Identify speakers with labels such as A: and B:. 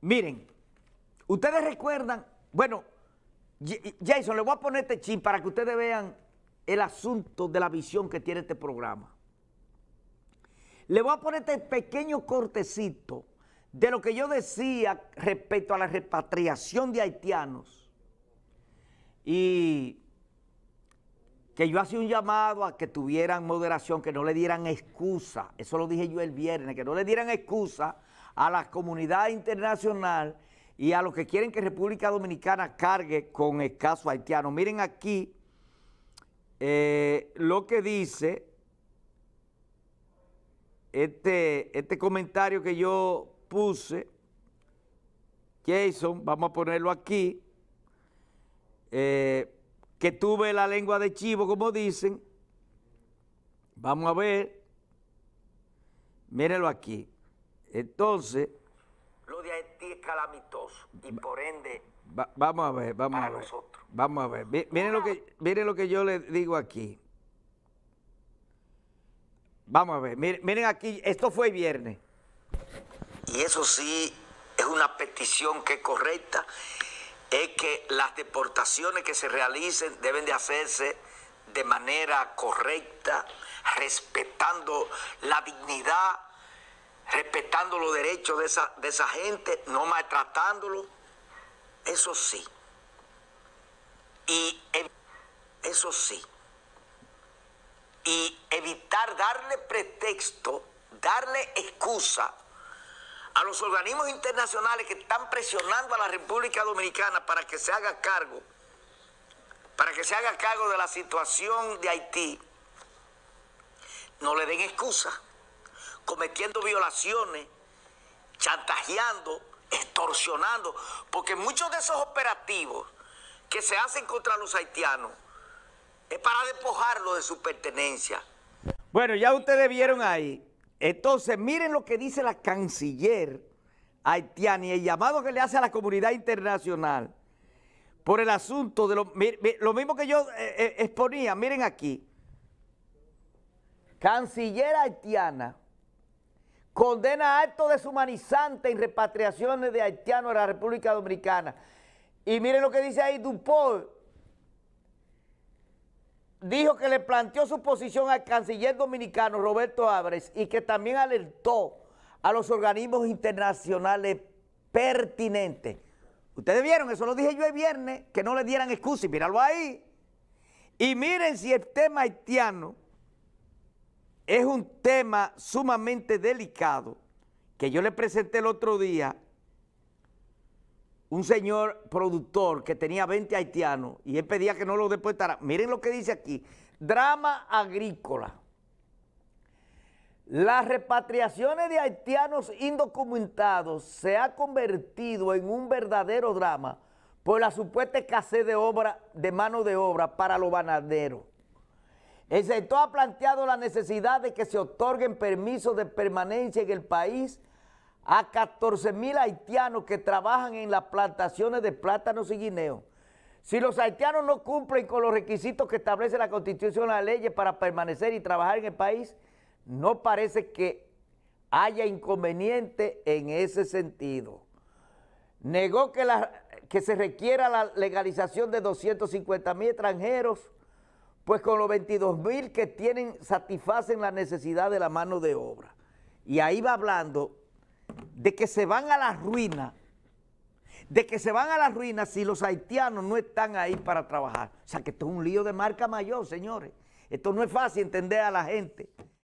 A: Miren, ustedes recuerdan, bueno, Jason, le voy a poner este chip para que ustedes vean el asunto de la visión que tiene este programa. Le voy a poner este pequeño cortecito de lo que yo decía respecto a la repatriación de haitianos y que yo hacía un llamado a que tuvieran moderación, que no le dieran excusa, eso lo dije yo el viernes, que no le dieran excusa a la comunidad internacional y a los que quieren que República Dominicana cargue con el caso haitiano. Miren aquí eh, lo que dice este, este comentario que yo puse, Jason, vamos a ponerlo aquí, eh, que tuve la lengua de chivo, como dicen, vamos a ver, mírenlo aquí. Entonces... Lo de Haití es calamitoso y por ende... vamos a ver, vamos a ver. Nosotros. Vamos a ver. Miren lo, que, miren lo que yo les digo aquí. Vamos a ver, miren, aquí, esto fue viernes. Y eso sí es una petición que es correcta, es que las deportaciones que se realicen deben de hacerse de manera correcta, respetando la dignidad respetando los derechos de esa, de esa gente, no maltratándolo, eso sí. Y eso sí. Y evitar darle pretexto, darle excusa a los organismos internacionales que están presionando a la República Dominicana para que se haga cargo, para que se haga cargo de la situación de Haití, no le den excusa cometiendo violaciones, chantajeando, extorsionando, porque muchos de esos operativos que se hacen contra los haitianos es para despojarlos de su pertenencia. Bueno, ya ustedes vieron ahí. Entonces, miren lo que dice la canciller haitiana y el llamado que le hace a la comunidad internacional por el asunto de lo, mismo que yo eh, eh, exponía. Miren aquí. Canciller haitiana condena actos deshumanizantes y repatriaciones de haitianos a la República Dominicana. Y miren lo que dice ahí Dupont. Dijo que le planteó su posición al canciller dominicano Roberto Ávarez y que también alertó a los organismos internacionales pertinentes. Ustedes vieron, eso lo dije yo el viernes, que no le dieran excusa y míralo ahí. Y miren si el tema haitiano es un tema sumamente delicado que yo le presenté el otro día un señor productor que tenía 20 haitianos y él pedía que no lo deportara. Miren lo que dice aquí, drama agrícola. Las repatriaciones de haitianos indocumentados se ha convertido en un verdadero drama por la supuesta escasez de obra, de mano de obra para los banaderos. El sector ha planteado la necesidad de que se otorguen permisos de permanencia en el país a 14 mil haitianos que trabajan en las plantaciones de plátanos y guineos. Si los haitianos no cumplen con los requisitos que establece la Constitución la leyes para permanecer y trabajar en el país, no parece que haya inconveniente en ese sentido. Negó que, que se requiera la legalización de 250 mil extranjeros pues con los 22 mil que tienen satisfacen la necesidad de la mano de obra. Y ahí va hablando de que se van a la ruina, de que se van a la ruina si los haitianos no están ahí para trabajar. O sea que esto es un lío de marca mayor, señores. Esto no es fácil entender a la gente.